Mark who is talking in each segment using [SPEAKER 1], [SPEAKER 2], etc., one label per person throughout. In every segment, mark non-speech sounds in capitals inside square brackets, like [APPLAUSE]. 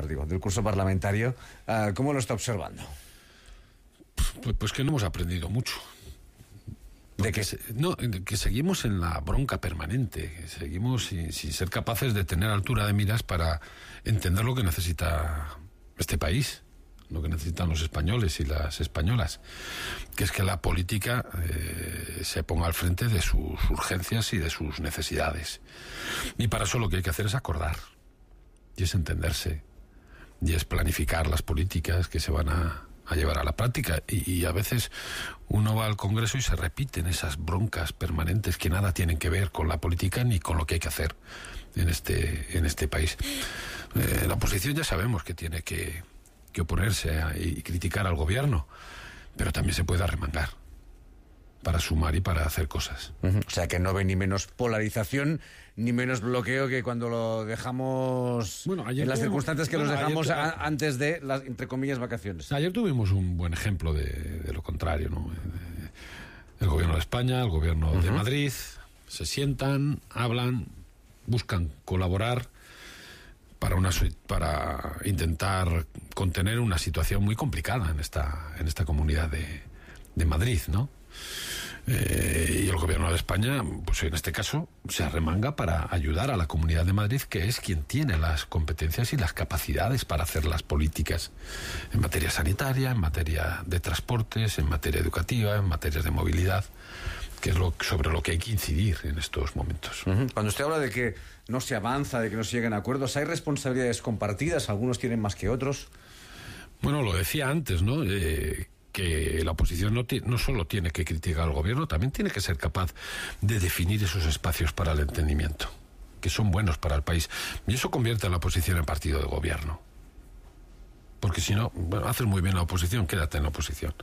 [SPEAKER 1] del curso parlamentario, ah, ¿cómo lo está observando? Pues, pues, que
[SPEAKER 2] no hemos aprendido mucho. ¿De que, que seguimos en la bronca permanente, que seguimos sin, ser capaces de tener altura de miras para entender lo que necesita este país, lo que necesitan los españoles y las españolas, que es que la política eh, se ponga al frente de sus urgencias y de sus necesidades. Y para eso lo que hay que hacer es acordar y es entenderse y es planificar las políticas que se van a, llevar a la práctica. Y, a veces uno va al Congreso y se repiten esas broncas permanentes que nada tienen que ver con la política ni con lo que hay que hacer en este, en este país. Eh, la oposición ya sabemos que tiene que, oponerse y criticar al gobierno, pero también se puede arremangar para sumar y para hacer cosas. O sea que no ve ni menos
[SPEAKER 1] polarización ni menos bloqueo que cuando lo dejamos bueno, ayer en las circunstancias que los dejamos antes de las entre comillas vacaciones.
[SPEAKER 2] Ayer tuvimos un buen ejemplo de, lo contrario, ¿no? Eh, el gobierno de España, el gobierno de Madrid se sientan, hablan, buscan colaborar para una para intentar contener una situación muy complicada en esta en esta comunidad de, de Madrid, ¿no? Eh, y el gobierno de España, pues en este caso, se arremanga para ayudar a la Comunidad de Madrid, que es quien tiene las competencias y las capacidades para hacer las políticas en materia sanitaria, en materia de transportes, en materia educativa, en materia de movilidad que es lo, sobre lo que hay que incidir en estos
[SPEAKER 1] momentos. Cuando usted habla de que no se avanza, de que no se llegan a acuerdos, ¿hay responsabilidades compartidas? ¿Algunos tienen más que otros?
[SPEAKER 2] Bueno, lo decía antes, ¿no? Eh, que la oposición no, no solo tiene que criticar al gobierno, también tiene que ser capaz de definir esos espacios para el entendimiento, que son buenos para el país. Y eso convierte a la oposición en partido de gobierno. Porque si no, bueno, muy bien la oposición, quédate en la oposición.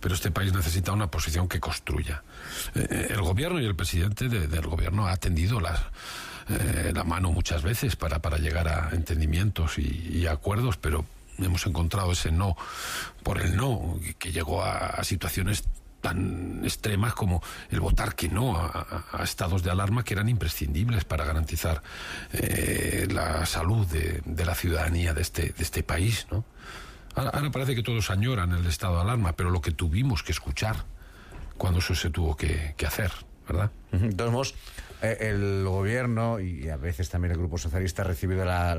[SPEAKER 2] Pero este país necesita una oposición que construya. Eh, el gobierno y el presidente del gobierno ha tendido las, eh, la mano muchas veces para, para llegar a entendimientos y, y acuerdos, pero hemos encontrado ese no por el no, que llegó a, situaciones tan extremas como el votar que no a, estados de alarma que eran imprescindibles para garantizar eh, la salud de, la ciudadanía de este, de este país. ¿no? Ahora, parece que todos añoran el estado de alarma, pero lo que tuvimos que escuchar cuando eso se tuvo que, hacer, ¿verdad? Entonces, eh,
[SPEAKER 1] el gobierno y a veces también el Grupo Socialista ha recibido la,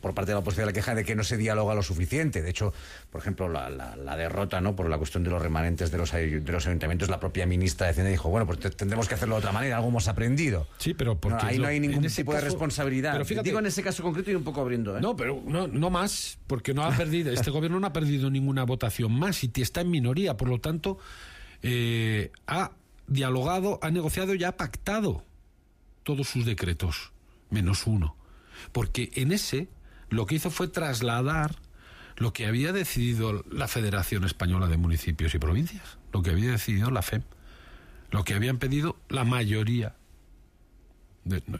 [SPEAKER 1] por parte de la oposición la queja de que no se dialoga lo suficiente. De hecho, por ejemplo, la, derrota no por la cuestión de los remanentes de los, de los ayuntamientos, la propia ministra de Hacienda dijo, bueno, pues tendremos que hacerlo de otra manera, algo hemos
[SPEAKER 2] aprendido. Sí, pero porque ahí no hay ningún
[SPEAKER 1] tipo de responsabilidad. Pero fíjate, Digo en ese caso concreto y un poco abriendo. ¿eh? No,
[SPEAKER 2] pero no, más, porque no ha perdido, este gobierno no ha perdido ninguna votación más y está en minoría, por lo tanto, eh, ha dialogado, ha negociado y ha pactado todos sus decretos, menos uno. Porque en ese lo que hizo fue trasladar lo que había decidido la Federación Española de Municipios y Provincias, lo que había decidido la FEM, lo que habían pedido la mayoría.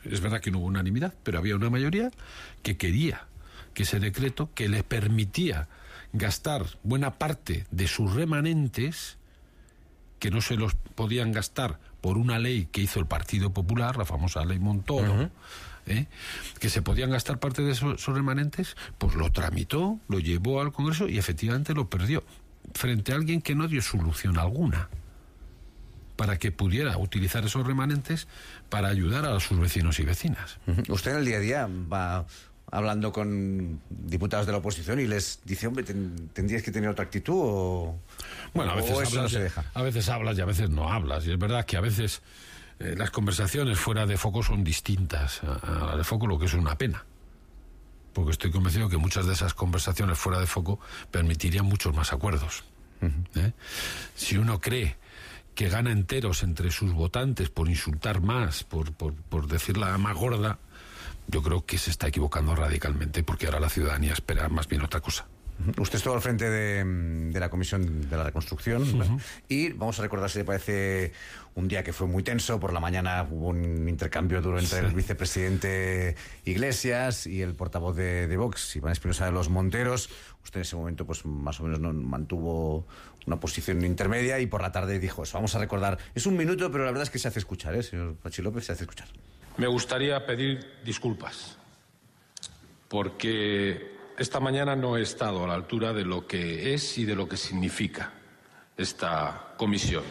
[SPEAKER 2] es verdad que no hubo unanimidad, pero había una mayoría que quería que ese decreto que le permitía gastar buena parte de sus remanentes, que no se los podían gastar por una ley que hizo el Partido Popular, la famosa ley Montoro, ¿eh? que se podían gastar parte de esos, remanentes, pues lo tramitó, lo llevó al Congreso y efectivamente lo perdió, frente a alguien que no dio solución alguna para que pudiera utilizar esos remanentes para ayudar a sus vecinos y vecinas.
[SPEAKER 1] Usted en el día a día va hablando con diputados de la oposición y les dice, hombre, tendrías que tener otra actitud o...
[SPEAKER 2] Bueno, a veces, a veces hablas y a veces no hablas. Y es verdad que a veces eh, las conversaciones fuera de foco son distintas a, las de foco, lo que es una pena. Porque estoy convencido que muchas de esas conversaciones fuera de foco permitirían muchos más acuerdos. ¿eh? Si uno cree que gana enteros entre sus votantes por insultar más, por, por, decir la más gorda, yo creo que se está equivocando radicalmente porque ahora la ciudadanía espera más bien otra cosa. Usted estuvo al frente mm, de, la Comisión de la
[SPEAKER 1] Reconstrucción y vamos a recordar, si le parece, un día que fue muy tenso. Por la mañana hubo un intercambio duro entre el vicepresidente Iglesias y el portavoz de, Vox, Iván Espinosa de los Monteros. Usted en ese momento, pues más o menos, no, mantuvo una posición intermedia y por la tarde dijo eso. Vamos a recordar. Es un minuto, pero la verdad es que se hace escuchar, ¿eh, señor Pachilópez, López?
[SPEAKER 2] Se hace escuchar. Me gustaría pedir disculpas porque esta mañana no he estado a la altura de lo que es y de lo que significa esta comisión.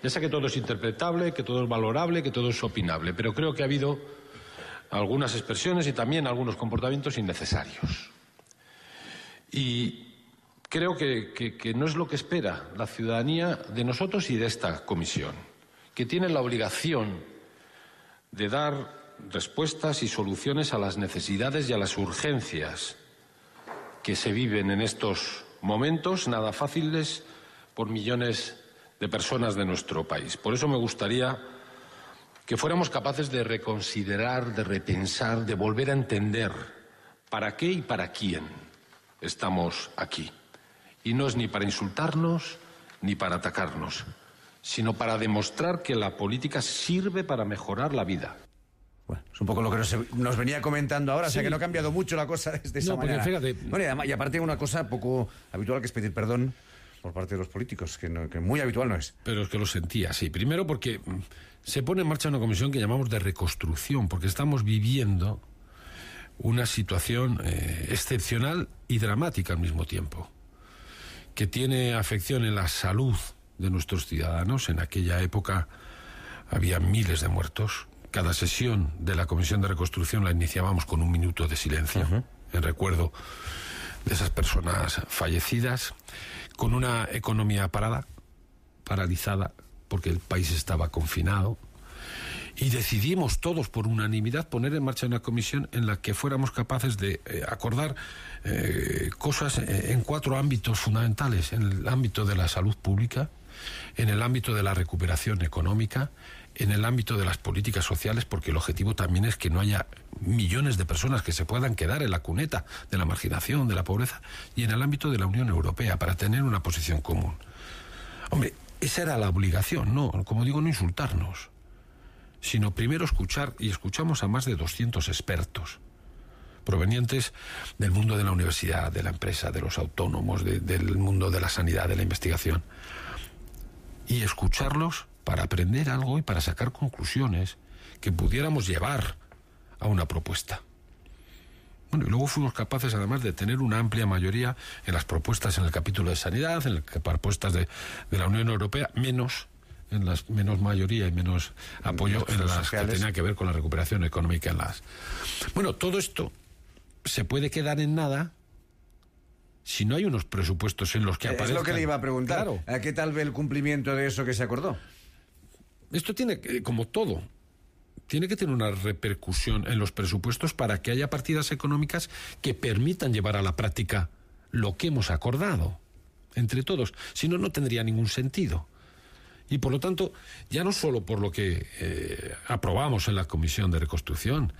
[SPEAKER 2] Ya sé que todo es interpretable, que todo es valorable, que todo es opinable, pero creo que ha habido algunas expresiones y también algunos comportamientos innecesarios. Y creo que, que, no es lo que espera la ciudadanía de nosotros y de esta comisión, que tiene la obligación de dar respuestas y soluciones a las necesidades y a las urgencias que se viven en estos momentos nada fáciles por millones de personas de nuestro país. Por eso me gustaría que fuéramos capaces de reconsiderar, de repensar, de volver a entender para qué y para quién estamos aquí. Y no es ni para insultarnos ni para atacarnos, sino para demostrar que la política sirve para mejorar la vida bueno, es un poco lo que nos, venía comentando ahora, o sea que no ha
[SPEAKER 1] cambiado mucho la cosa desde esa y, aparte una cosa poco habitual que es pedir perdón por parte de los políticos, que,
[SPEAKER 2] muy habitual no es. Pero es que lo sentía, sí. Primero porque mm, se pone en marcha una comisión que llamamos de reconstrucción, porque estamos viviendo una situación eh, excepcional y dramática al mismo tiempo, que tiene afección en la salud de nuestros ciudadanos. En aquella época había miles de muertos cada sesión de la Comisión de Reconstrucción la iniciábamos con un minuto de silencio, en recuerdo de esas personas fallecidas, con una economía parada, paralizada, porque el país estaba confinado. Y decidimos todos por unanimidad poner en marcha una comisión en la que fuéramos capaces de eh, acordar eh, cosas eh, en cuatro ámbitos fundamentales, en el ámbito de la salud pública, en el ámbito de la recuperación económica, en el ámbito de las políticas sociales, porque el objetivo también es que no haya millones de personas que se puedan quedar en la cuneta de la marginación, de la pobreza, y en el ámbito de la Unión Europea, para tener una posición común. Hombre, esa era la obligación, no, como digo, no insultarnos, sino primero escuchar, y escuchamos a más de 200 expertos provenientes del mundo de la universidad, de la empresa, de los autónomos, del mundo de la sanidad, de la investigación. Y escucharlos para aprender algo y para sacar conclusiones que pudiéramos llevar a una propuesta. Bueno, y luego fuimos capaces además de tener una amplia mayoría en las propuestas en el capítulo de sanidad, en las propuestas de, la Unión Europea, menos en las menos mayoría y menos apoyo en, las que tenían que ver con la recuperación económica en las. Bueno, todo esto se puede quedar en nada si no hay unos presupuestos en los que aparezcan. Es lo que le iba a
[SPEAKER 1] preguntar. ¿A qué tal ve el cumplimiento de eso que se acordó? esto tiene, eh, como todo,
[SPEAKER 2] tiene que tener una repercusión en los presupuestos para que haya partidas económicas que permitan llevar a la práctica lo que hemos acordado entre todos. Si no, no tendría ningún sentido. Y por lo tanto, ya no solo por lo que eh, aprobamos en la Comisión de Reconstrucción,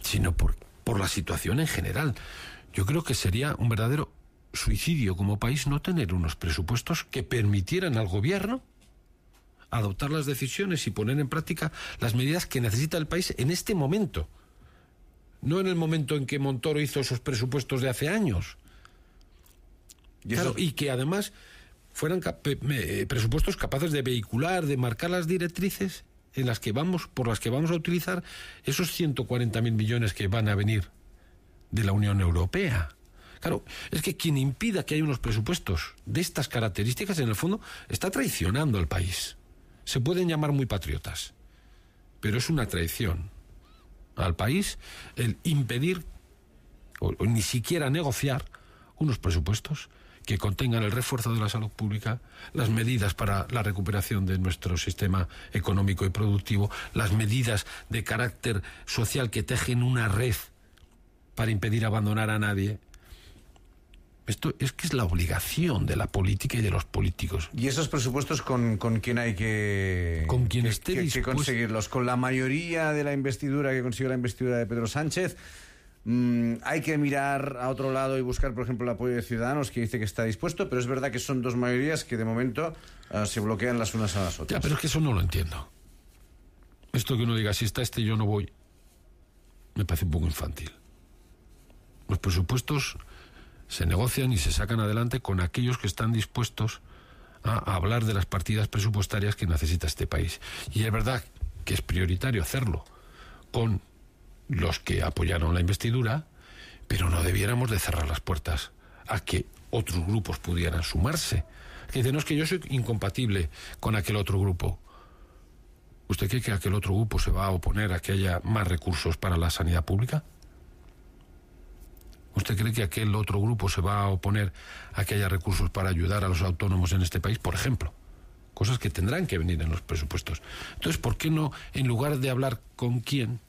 [SPEAKER 2] sino por, por la situación en general. Yo creo que sería un verdadero suicidio como país no tener unos presupuestos que permitieran al gobierno adoptar las decisiones y poner en práctica las medidas que necesita el país en este momento. No en el momento en que Montoro hizo esos presupuestos de hace años. Y, que además fueran eh, presupuestos capaces de vehicular, de marcar las directrices en las que vamos, por las que vamos a utilizar esos 140.000 millones que van a venir de la Unión Europea. Claro, es que quien impida que haya unos presupuestos de estas características, en el fondo, está traicionando al país. Se pueden llamar muy patriotas, pero es una traición al país el impedir o, ni siquiera negociar unos presupuestos que contengan el refuerzo de la salud pública, las medidas para la recuperación de nuestro sistema económico y productivo, las medidas de carácter social que tejen una red para impedir abandonar a nadie, esto es que es la obligación de la política y de los políticos. ¿Y esos
[SPEAKER 1] presupuestos con, con quién hay que, con quien esté esté que, que conseguirlos? ¿Con la mayoría de la investidura que consiguió la investidura de Pedro Sánchez? Mm, hay que mirar a otro lado y buscar, por ejemplo, el apoyo de Ciudadanos, que dice que está dispuesto, pero es verdad que son dos mayorías que de momento
[SPEAKER 2] ah, se bloquean las unas a las otras. Ya, pero es que eso no lo entiendo. Esto que uno diga, si está este, yo no voy, me parece un poco infantil. Los presupuestos se negocian y se sacan adelante con aquellos que están dispuestos a hablar de las partidas presupuestarias que necesita este país. Y es verdad que es prioritario hacerlo con los que apoyaron la investidura, pero no debiéramos de cerrar las puertas a que otros grupos pudieran sumarse. Que dicen, no es que yo soy incompatible con aquel otro grupo. ¿Usted cree que aquel otro grupo se va a oponer a que haya más recursos para la sanidad pública? ¿Usted cree que aquel otro grupo se va a oponer a que haya recursos para ayudar a los autónomos en este país, por ejemplo? Cosas que tendrán que venir en los presupuestos. Entonces, ¿por qué no, en lugar de hablar con quién,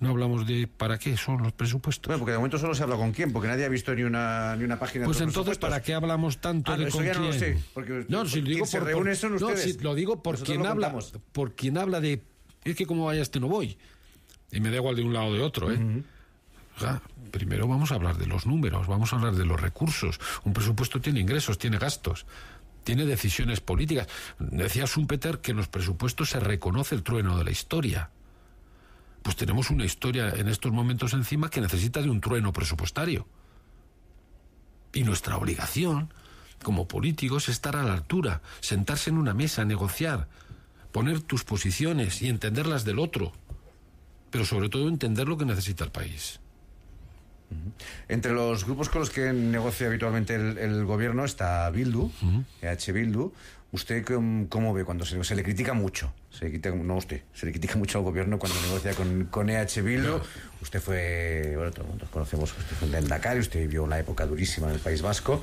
[SPEAKER 2] no hablamos de para qué son los presupuestos.
[SPEAKER 1] Bueno, porque de momento solo se habla con quién, porque nadie ha visto ni una, ni una página. de pues los entonces, ¿para qué hablamos
[SPEAKER 2] tanto ah, de con quién? No, lo si lo digo por, por no, si lo digo por quién quien habla, por habla de es que como vaya este no voy y me da igual de un lado o de otro, ¿eh? primero vamos a hablar de los números, vamos a hablar de los recursos. Un presupuesto tiene ingresos, tiene gastos tiene decisiones políticas. Decía Schumpeter que en los presupuestos se reconoce el trueno de la historia. Pues tenemos una historia en estos momentos encima que necesita de un trueno presupuestario. Y nuestra obligación como políticos es estar a la altura, sentarse en una mesa, negociar, poner tus posiciones y entender las del otro, pero sobre todo entender lo que necesita el país. Entre los
[SPEAKER 1] grupos con los que negocia habitualmente el, gobierno está Bildu, EH Bildu. ¿Usted cómo, ve cuando se, se, le critica mucho? Se le critica, no usted, se le critica mucho al gobierno cuando negocia con, EH Bildu. Usted fue, bueno, todos conocemos conocemos, usted fue el Dakar, usted vivió una época durísima en el País Vasco.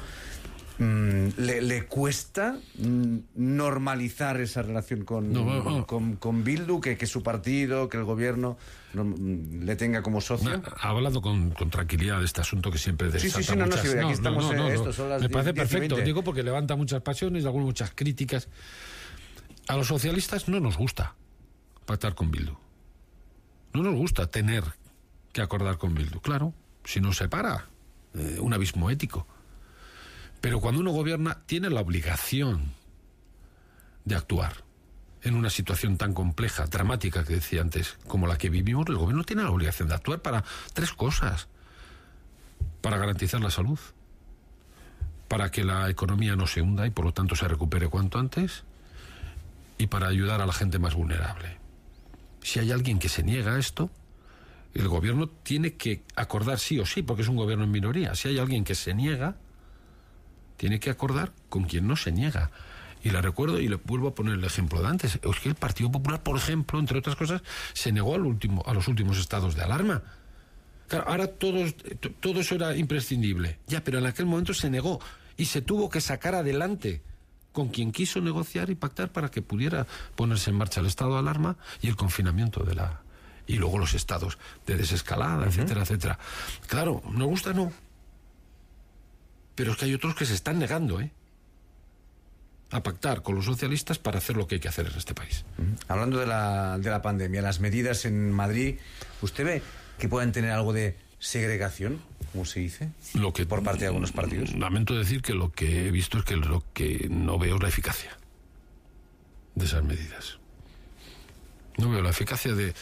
[SPEAKER 1] Mm, le, cuesta mm, normalizar esa relación con, con, Bildu, que, que, su partido, que el gobierno mm, le tenga como socio.
[SPEAKER 2] Ah, ha hablado con, tranquilidad de este asunto que siempre sí, sí, no, Me parece perfecto, digo, porque levanta muchas pasiones, algunas muchas críticas. A los socialistas no nos gusta pactar con Bildu. No nos gusta tener que acordar con Bildu. Claro, si nos separa, eh, un abismo ético. Pero cuando uno gobierna, tiene la obligación de actuar en una situación tan compleja, dramática que decía antes, como la que vivimos, el gobierno tiene la obligación de actuar para tres cosas. Para garantizar la salud, para que la economía no se hunda y por lo tanto se recupere cuanto antes, y para ayudar a la gente más vulnerable. Si hay alguien que se niega a esto, el gobierno tiene que acordar sí o sí, porque es un gobierno en minoría. Si hay alguien que se niega, tiene que acordar con quien no se niega. Y la recuerdo y le vuelvo a poner el ejemplo de antes. Es que el Partido Popular, por ejemplo, entre otras cosas, se negó al último, a los últimos estados de alarma. Claro, ahora todo, todo eso era imprescindible. Ya, pero en aquel momento se negó y se tuvo que sacar adelante con quien quiso negociar y pactar para que pudiera ponerse en marcha el estado de alarma y el confinamiento de la y luego los estados de desescalada, etcétera, etcétera. Claro, me gusta no, pero es que hay otros que se están negando, ¿eh? a pactar
[SPEAKER 1] con los socialistas para hacer lo que hay que hacer en este país. Hablando de la, de la pandemia, las medidas en Madrid, ¿usted ve que puedan tener algo de segregación, como se dice,
[SPEAKER 2] por parte de algunos partidos? Lamento decir que lo que he visto es que lo que no veo la eficacia de esas medidas. No veo la eficacia de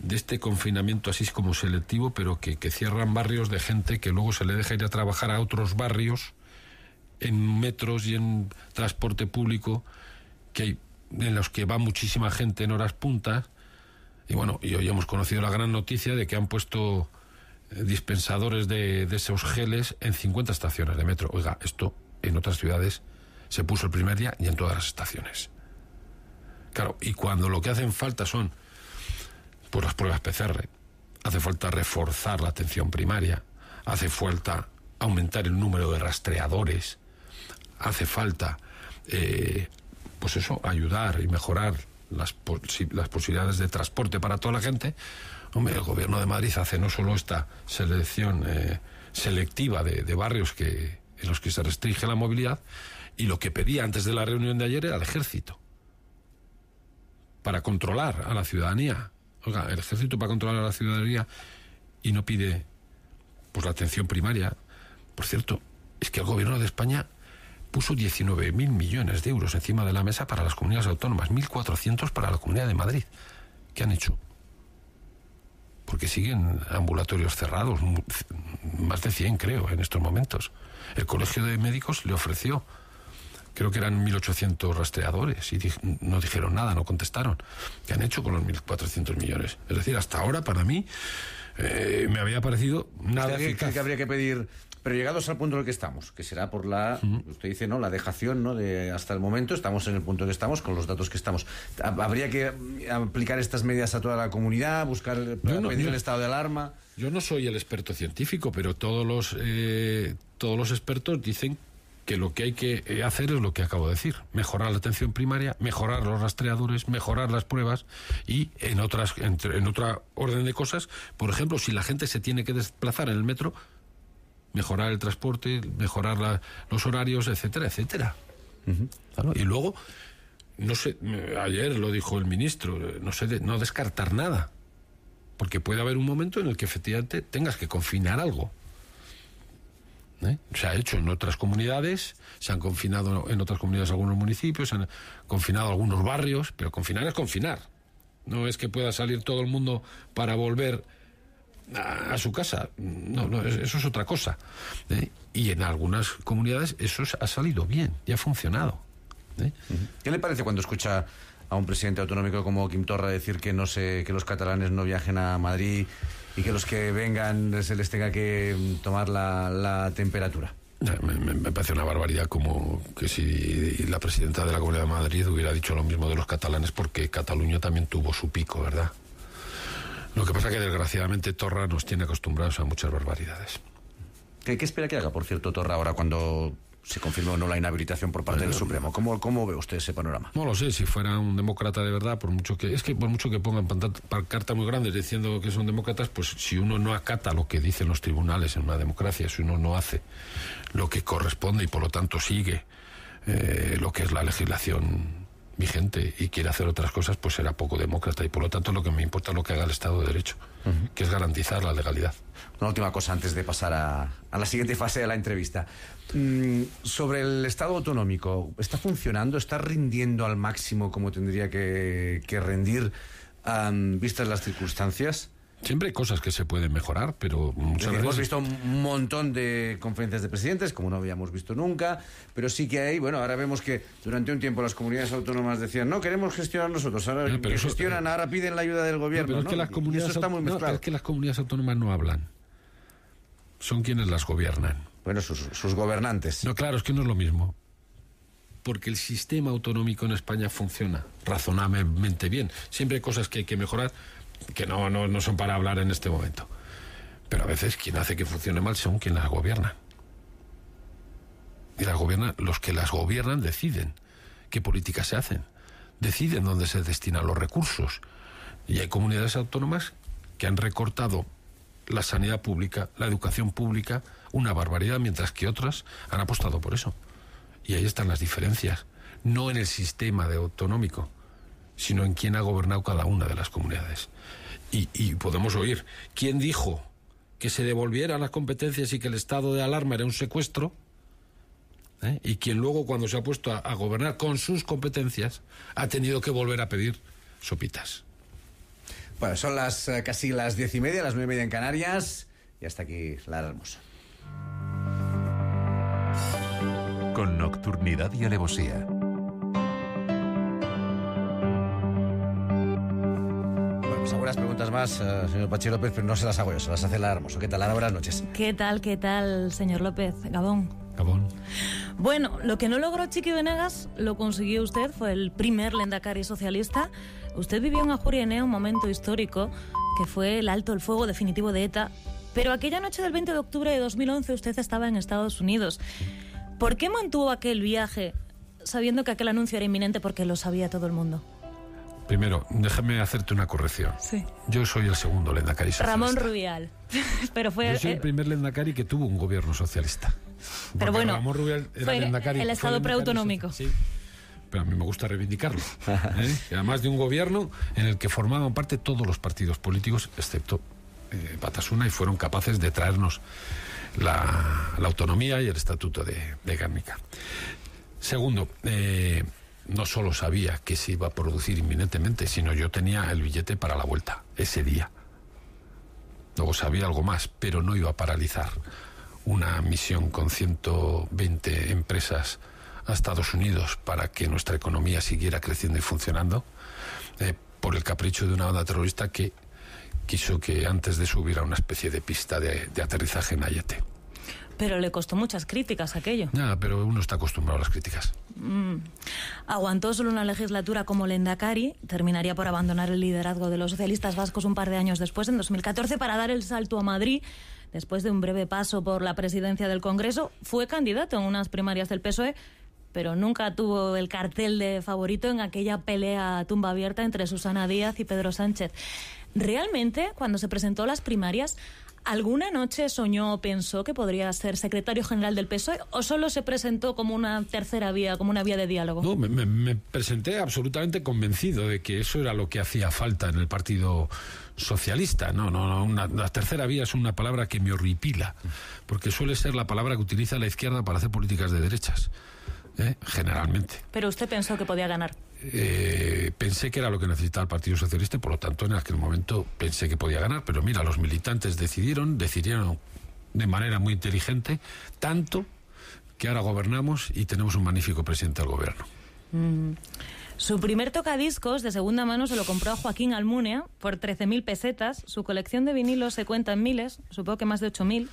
[SPEAKER 2] de este confinamiento así es como selectivo, pero que, que cierran barrios de gente que luego se le deja ir a trabajar a otros barrios en metros y en transporte público que hay, en los que va muchísima gente en horas puntas. Y bueno, y hoy hemos conocido la gran noticia de que han puesto eh, dispensadores de, de esos geles en 50 estaciones de metro. Oiga, esto en otras ciudades se puso el primer día y en todas las estaciones. Claro, y cuando lo que hacen falta son por las pruebas PCR. Hace falta reforzar la atención primaria, hace falta aumentar el número de rastreadores, hace falta, eh, pues eso, ayudar y mejorar las, posibilidades de transporte para toda la gente. Hombre, el gobierno de Madrid hace no solo esta selección eh, selectiva de, barrios que, en los que se restringe la movilidad, y lo que pedía antes de la reunión de ayer era el ejército, para controlar a la ciudadanía Oiga, el ejército para controlar a la ciudadanía y no pide pues la atención primaria. Por cierto, es que el gobierno de España puso 19.000 millones de euros encima de la mesa para las comunidades autónomas, 1.400 para la Comunidad de Madrid. ¿Qué han hecho? Porque siguen ambulatorios cerrados, más de 100 creo en estos momentos. El Colegio de Médicos le ofreció creo que eran 1.800 rastreadores y no dijeron nada, no contestaron. ¿Qué han hecho con los 1.400 millones? Es decir, hasta ahora para mí eh, me había parecido nada que, que
[SPEAKER 1] habría que pedir pero llegados al punto en el que estamos, que será por la, usted dice, ¿no? La dejación, ¿no? De hasta el momento estamos en el punto en que estamos, con los datos que estamos. ¿Habría que aplicar estas medidas a toda la comunidad, buscar, pedir el estado
[SPEAKER 2] de alarma? Yo no soy el experto científico, pero todos los, eh, todos los expertos dicen que lo que hay que eh, hacer es lo que acabo de decir, mejorar la atención primaria, mejorar los rastreadores, mejorar las pruebas y en otras en, otra orden de cosas, por ejemplo, si la gente se tiene que desplazar en el metro, mejorar el transporte, mejorar los horarios, etcétera, etcétera. Y luego no sé, ayer lo dijo el ministro, eh, no sé, no descartar nada, porque puede haber un momento en el que efectivamente tengas que confinar algo. ¿eh? Se ha hecho en otras comunidades, se han confinado en otras comunidades algunos municipios, se han confinado algunos barrios, pero confinar es confinar. No es que pueda salir todo el mundo para volver a, su casa. No, no, eso es otra cosa. ¿eh? Y en algunas comunidades eso ha salido bien y ha funcionado.
[SPEAKER 1] ¿eh? ¿Qué le parece cuando escucha a un presidente autonómico como Quim Torra decir que no sé, que los catalanes no viajen a Madrid? y que los que vengan se les tenga que mm, tomar la,
[SPEAKER 2] temperatura. Me, parece una barbaridad como que si la presidenta de la Comunidad de Madrid hubiera dicho lo mismo de los catalanes porque Cataluña también tuvo su pico, ¿verdad? Lo que pasa es que desgraciadamente Torra nos tiene acostumbrados a muchas barbaridades. qué espera
[SPEAKER 1] que haga, por cierto, Torra ahora cuando se confirmó o no la inhabilitación por parte del Supremo. ¿Cómo, ¿Cómo ve usted ese panorama?
[SPEAKER 2] No lo sé, si fuera un demócrata de verdad, por mucho que es que por mucho que pongan cartas muy grandes diciendo que son demócratas, pues si uno no acata lo que dicen los tribunales en una democracia, si uno no hace lo que corresponde y por lo tanto sigue eh, lo que es la legislación gente y quiere hacer otras cosas, pues será poco demócrata. Y por lo tanto, lo que me importa es lo que haga el Estado de Derecho, que es garantizar la legalidad. Una última cosa antes de pasar a, la siguiente
[SPEAKER 1] fase de la entrevista. Mm, sobre el Estado autonómico, ¿está funcionando? ¿Está rindiendo al máximo como tendría que, rendir, vistas las
[SPEAKER 2] circunstancias? Siempre hay cosas que se pueden mejorar, pero muchas veces... Hemos visto
[SPEAKER 1] un montón de conferencias de presidentes, como no habíamos visto nunca, pero sí que hay, bueno, ahora vemos que durante un tiempo las comunidades autónomas decían, no, queremos gestionar nosotros, ahora pero gestionan, eh, ahora piden la ayuda del gobierno. pero es que las comunidades
[SPEAKER 2] que autónomas no hablan, son quienes las gobiernan. Bueno, sus, sus gobernantes. No, claro, es que no es lo mismo porque el sistema autonómico en España funciona razonablemente bien. Siempre hay cosas que hay que mejorar, que no, no, son para hablar en este momento. Pero a veces quien hace que funcione mal son quien las gobierna Y las gobiernan, los que las gobiernan deciden qué políticas se hacen, deciden dónde se destinan los recursos. Y hay comunidades autónomas que han recortado la sanidad pública, la educación pública, una barbaridad, mientras que otras han apostado por eso. Y ahí están las diferencias, no en el sistema de autonómico, sino en quién ha gobernado cada una de las comunidades. Y, podemos oír quién dijo que se devolvieran las competencias y que el estado de alarma era un secuestro, ¿Eh? y quien luego cuando se ha puesto a, gobernar con sus competencias ha tenido que volver a pedir sopitas. Bueno, son las
[SPEAKER 1] eh, casi las diez y media, las nueve y media en Canarias y hasta aquí la hermosa. Con nocturnidad y alevosía. Pues unas preguntas más, eh, señor Pachi López, pero no se las hago yo, se las hace la Hermoso. ¿Qué tal, Ahora, Buenas noches.
[SPEAKER 3] ¿Qué tal, qué tal, señor López? Gabón. Gabón. Bueno, lo que no logró Chiqui Venegas lo consiguió usted, fue el primer lendacari socialista. Usted vivió en en un momento histórico que fue el alto el fuego definitivo de ETA, pero aquella noche del 20 de octubre de 2011 usted estaba en Estados Unidos. ¿Por qué mantuvo aquel viaje sabiendo que aquel anuncio era inminente porque lo sabía todo el mundo?
[SPEAKER 2] Primero, déjame hacerte una corrección. Sí. Yo soy el segundo Lendakari socialista. Ramón
[SPEAKER 3] Rubial. [LAUGHS] Pero fue, Yo soy el
[SPEAKER 2] primer Lendakari que tuvo un gobierno
[SPEAKER 3] socialista. Pero bueno, Ramón Rubial era fue el Estado preautonómico. Sí
[SPEAKER 2] pero a mí me gusta reivindicarlo. ¿eh? [LAUGHS] Además de un gobierno en el que formaban parte todos los partidos políticos, excepto Patasuna eh, y fueron capaces de traernos la, autonomía y el estatuto de, de Segundo, eh, no solo sabía que se iba a producir inminentemente, sino yo tenía el billete para la vuelta ese día. Luego sabía algo más, pero no iba a paralizar una misión con 120 empresas a Estados Unidos para que nuestra economía siguiera creciendo y funcionando eh, por el capricho de una banda terrorista que quiso que antes de subir a una especie de pista de, aterrizaje en Ayete.
[SPEAKER 3] Pero le costó muchas críticas aquello.
[SPEAKER 2] Nada, pero uno está acostumbrado a las críticas.
[SPEAKER 3] Mm. Aguantó solo una legislatura como Lendakari, terminaría por abandonar el liderazgo de los socialistas vascos un par de años después, en 2014, para dar el salto a Madrid. Después de un breve paso por la presidencia del Congreso, fue candidato en unas primarias del PSOE, pero nunca tuvo el cartel de favorito en aquella pelea tumba abierta entre Susana Díaz y Pedro Sánchez. Realmente, cuando se presentó las primarias, ¿Alguna noche soñó o pensó que podría ser secretario general del PSOE o solo se presentó como una tercera vía, como una vía de diálogo? No,
[SPEAKER 2] me, presenté absolutamente convencido de que eso era lo que hacía falta en el Partido Socialista. No, no, la tercera vía es una palabra que me horripila, porque suele ser la palabra que utiliza la izquierda para hacer políticas de derechas, ¿eh? generalmente.
[SPEAKER 3] Pero usted pensó que podía ganar.
[SPEAKER 2] Eh, pensé que era lo que necesitaba el Partido Socialista por lo tanto en aquel momento pensé que podía ganar, pero mira, los militantes decidieron, decidieron de manera muy inteligente, tanto que ahora gobernamos y tenemos un magnífico presidente del gobierno.
[SPEAKER 3] Mm. Su primer tocadiscos de segunda mano se lo compró a Joaquín Almunia por 13.000 pesetas. Su colección de vinilos se cuenta en miles, supongo que más de 8.000.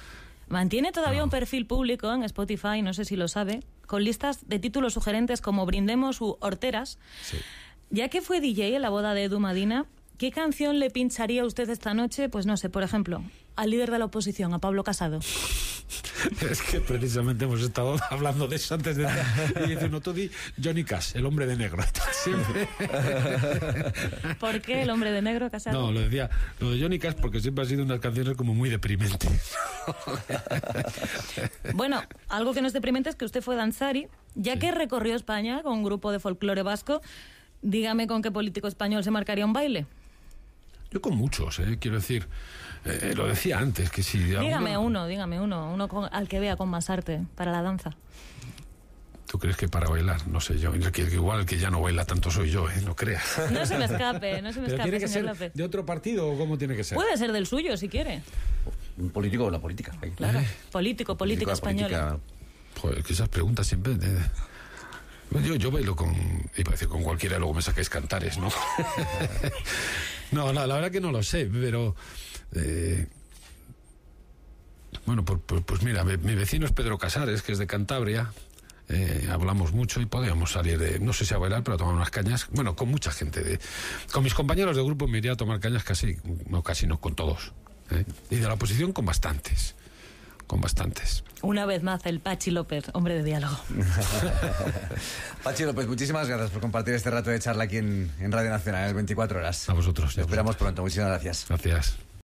[SPEAKER 3] Mantiene todavía un perfil público en Spotify, no sé si lo sabe, con listas de títulos sugerentes como Brindemos u Horteras. Ya que fue DJ en la boda de Edu Madina, ¿qué canción le pincharía usted esta noche? Pues no sé, por ejemplo, al líder de la oposición, a Pablo Casado. [LAUGHS]
[SPEAKER 2] es que precisamente hemos estado [LAUGHS] hablando de eso antes de... Y dice, Johnny Cash, el hombre de negro. [LAUGHS]
[SPEAKER 3] ¿Por qué el hombre de negro casado? No,
[SPEAKER 2] lo decía, lo de Johnny Cash porque siempre ha sido unas canciones como muy deprimentes.
[SPEAKER 3] [LAUGHS] bueno, algo que no es deprimente es que usted fue danzari, ya que recorrió España con un grupo de folclore vasco, dígame con qué político español se marcaría un baile.
[SPEAKER 2] Yo con muchos, ¿eh? quiero decir, eh, lo decía antes, que si... Dígame
[SPEAKER 3] uno, dígame uno, uno al que vea con más arte para la danza.
[SPEAKER 2] ¿Tú crees que para bailar? No sé yo. Igual el que ya no baila tanto soy yo, ¿eh? No creas. No se me escape, no se me escape. de otro partido o cómo tiene que ser? Puede ser
[SPEAKER 3] del suyo, si quiere.
[SPEAKER 2] Un político o la política. Claro. ¿Eh?
[SPEAKER 3] Político, política española.
[SPEAKER 2] Joder, que esas preguntas siempre. ¿eh? Yo, yo, bailo con, y a decir con cualquiera, luego me saquéis cantares, ¿no? [LAUGHS] no, no, la verdad que no lo sé, pero... Eh, bueno, pues, pues, pues mira, mi vecino es Pedro Casares, que es de Cantabria, eh, hablamos mucho y podíamos salir, de, no sé si a bailar, pero a tomar unas cañas, bueno, con mucha gente. De, con mis compañeros de grupo me iría a tomar cañas casi, no casi, no con todos. Eh. Y de la oposición con bastantes con bastantes.
[SPEAKER 3] Una vez más, el Pachi López, hombre de diálogo.
[SPEAKER 2] [LAUGHS] Pachi López, muchísimas gracias por
[SPEAKER 1] compartir este rato de charla aquí en, Radio Nacional, en 24 horas. A vosotros. esperamos pronto, muchísimas gracias. Gracias.